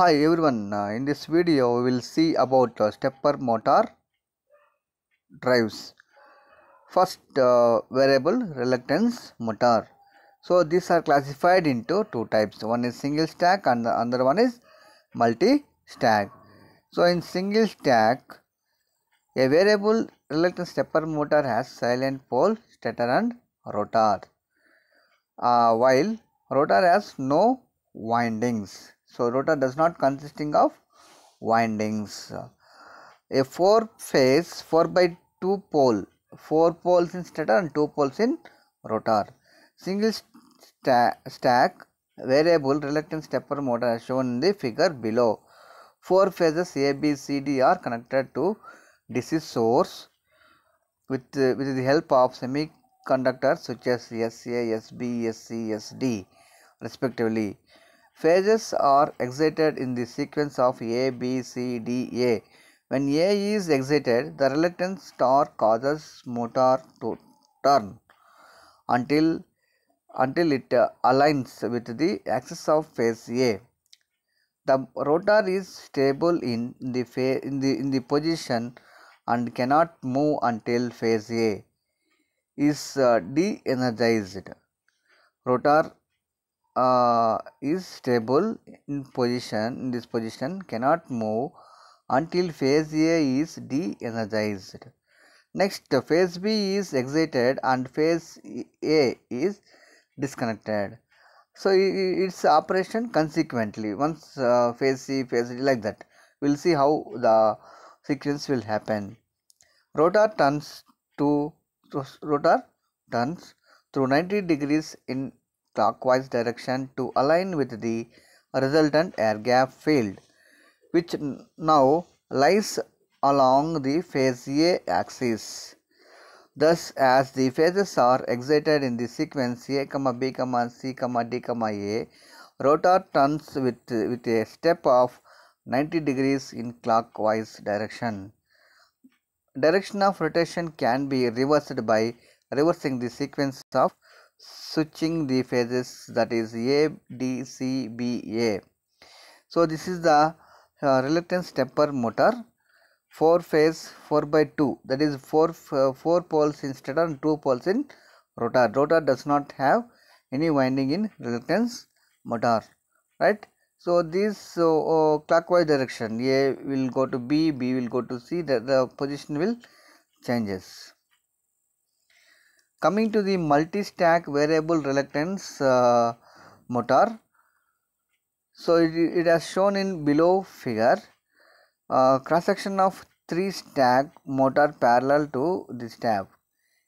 hi everyone uh, in this video we will see about uh, stepper motor drives first uh, variable reluctance motor so these are classified into two types one is single stack and the other one is multi stack so in single stack a variable reluctance stepper motor has silent pole stator and rotor uh, while rotor has no windings so, rotor does not consisting of windings. A 4 phase 4 by 2 pole 4 poles in stator and 2 poles in rotor. Single sta stack variable reluctance stepper motor as shown in the figure below. Four phases A, B, C, D are connected to DC source with, uh, with the help of semiconductor switches SA, SB, SC, SD respectively. Phases are exited in the sequence of A, B, C, D, A. When A is exited, the reluctance star causes motor to turn until until it aligns with the axis of phase A. The rotor is stable in the in the in the position and cannot move until phase A is uh, de-energized. Rotor uh, is stable in position in this position cannot move until phase A is de-energized. Next phase B is excited and phase A is disconnected. So its operation consequently once uh, phase C phase D like that we'll see how the sequence will happen. Rotor turns to rotor turns through 90 degrees in clockwise direction to align with the resultant air gap field which now lies along the phase A axis. Thus, as the phases are excited in the sequence A, B, C, D, A, rotor turns with, with a step of 90 degrees in clockwise direction. Direction of rotation can be reversed by reversing the sequence of switching the phases that is A, D, C, B, A. So this is the uh, reluctance stepper motor 4 phase 4 by 2 that is 4 uh, 4 poles in stator and 2 poles in rotor. Rotor does not have any winding in reluctance motor right. So this uh, clockwise direction A will go to B, B will go to C the position will changes. Coming to the multi-stack variable reluctance uh, motor. So it, it has shown in below figure. Uh, cross section of three stack motor parallel to the stack.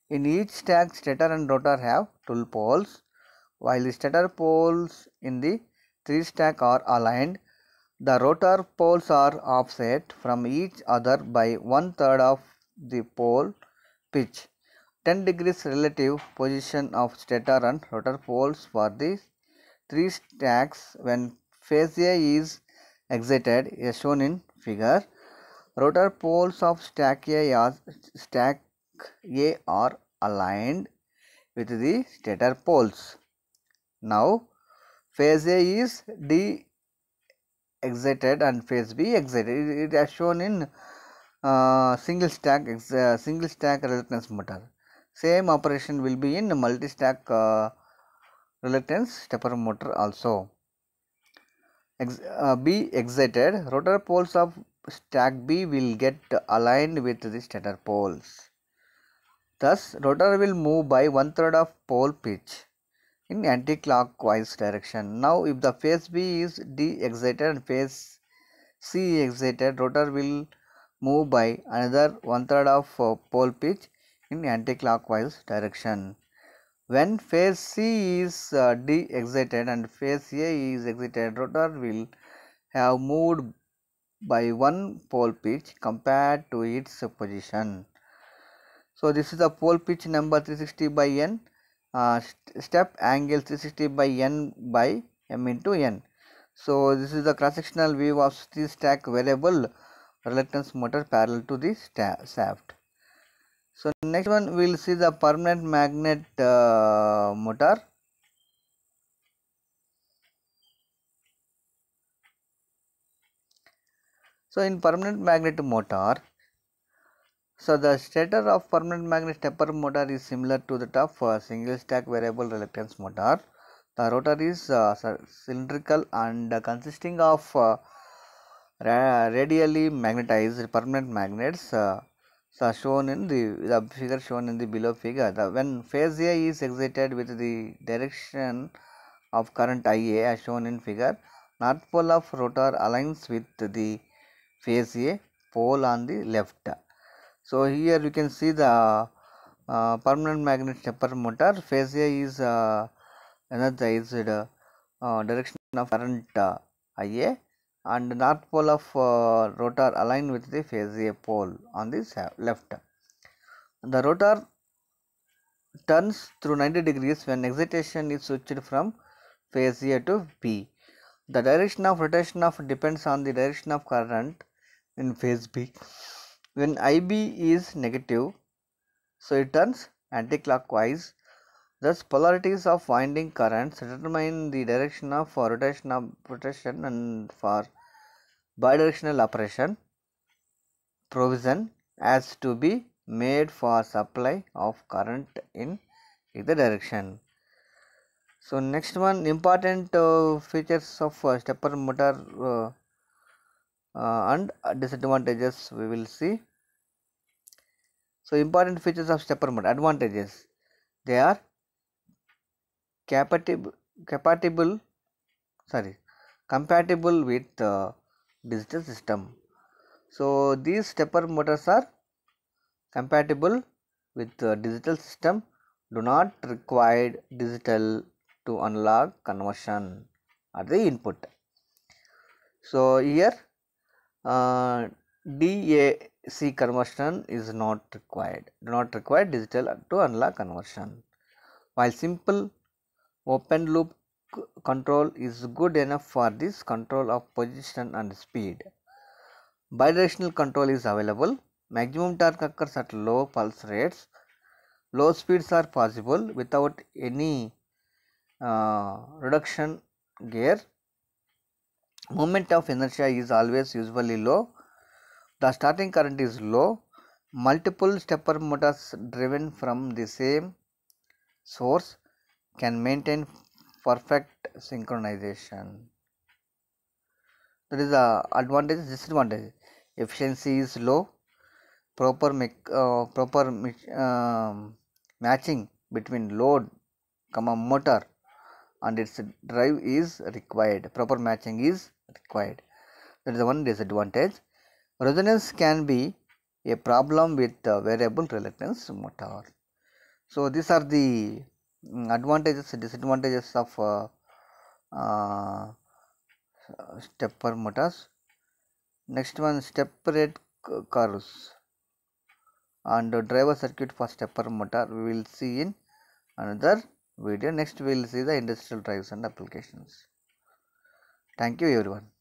In each stack stator and rotor have two poles while the stator poles in the three stack are aligned. The rotor poles are offset from each other by one third of the pole pitch. 10 degrees relative position of stator and rotor poles for the three stacks when phase A is excited as shown in figure. Rotor poles of stack A are, stack A are aligned with the stator poles. Now phase A is D exited and phase B exited. It is shown in uh, single stack uh, single stack resistance motor. Same operation will be in multi-stack uh, reluctance stepper motor also. Ex uh, B excited, rotor poles of stack B will get aligned with the stator poles. Thus, rotor will move by one third of pole pitch in anti-clockwise direction. Now, if the phase B is D excited and phase C excited, rotor will move by another one third of uh, pole pitch in anticlockwise direction. When phase C is uh, D exited and phase A is exited, rotor will have moved by one pole pitch compared to its position. So, this is the pole pitch number 360 by n, uh, st step angle 360 by n by m into n. So, this is the cross sectional view of the stack variable reluctance motor parallel to the shaft so next one we'll see the permanent magnet uh, motor so in permanent magnet motor so the stator of permanent magnet stepper motor is similar to that of uh, single stack variable reluctance motor the rotor is uh, cylindrical and consisting of uh, radially magnetized permanent magnets uh, so shown in the the figure shown in the below figure the when phase a is excited with the direction of current ia as shown in figure north pole of rotor aligns with the phase a pole on the left so here you can see the uh, permanent magnet stepper motor phase a is uh, energized uh, direction of current uh, ia and north pole of uh, rotor aligned with the phase A pole on the left. The rotor turns through 90 degrees when excitation is switched from phase A to B. The direction of rotation of depends on the direction of current in phase B. When IB is negative, so it turns anticlockwise Thus, polarities of winding currents determine the direction of rotation of rotation and for bidirectional operation provision as to be made for supply of current in either direction. So next one important uh, features of uh, stepper motor uh, uh and disadvantages we will see. So important features of stepper motor advantages they are compatible compatible sorry compatible with uh, digital system so these stepper motors are compatible with uh, digital system do not require digital to unlock conversion at the input so here uh, DAC conversion is not required do not require digital to unlock conversion while simple open loop control is good enough for this control of position and speed bidirectional control is available maximum torque occurs at low pulse rates low speeds are possible without any uh, reduction gear moment of inertia is always usually low the starting current is low multiple stepper motors driven from the same source can maintain perfect synchronization. That is the advantage, disadvantage. Efficiency is low, proper, uh, proper uh, matching between load, comma motor and its drive is required. Proper matching is required. That is the one disadvantage. Resonance can be a problem with variable reluctance motor. So these are the Mm, advantages and disadvantages of uh, uh, stepper motors next one separate curves and driver circuit for stepper motor we will see in another video next we will see the industrial drives and applications thank you everyone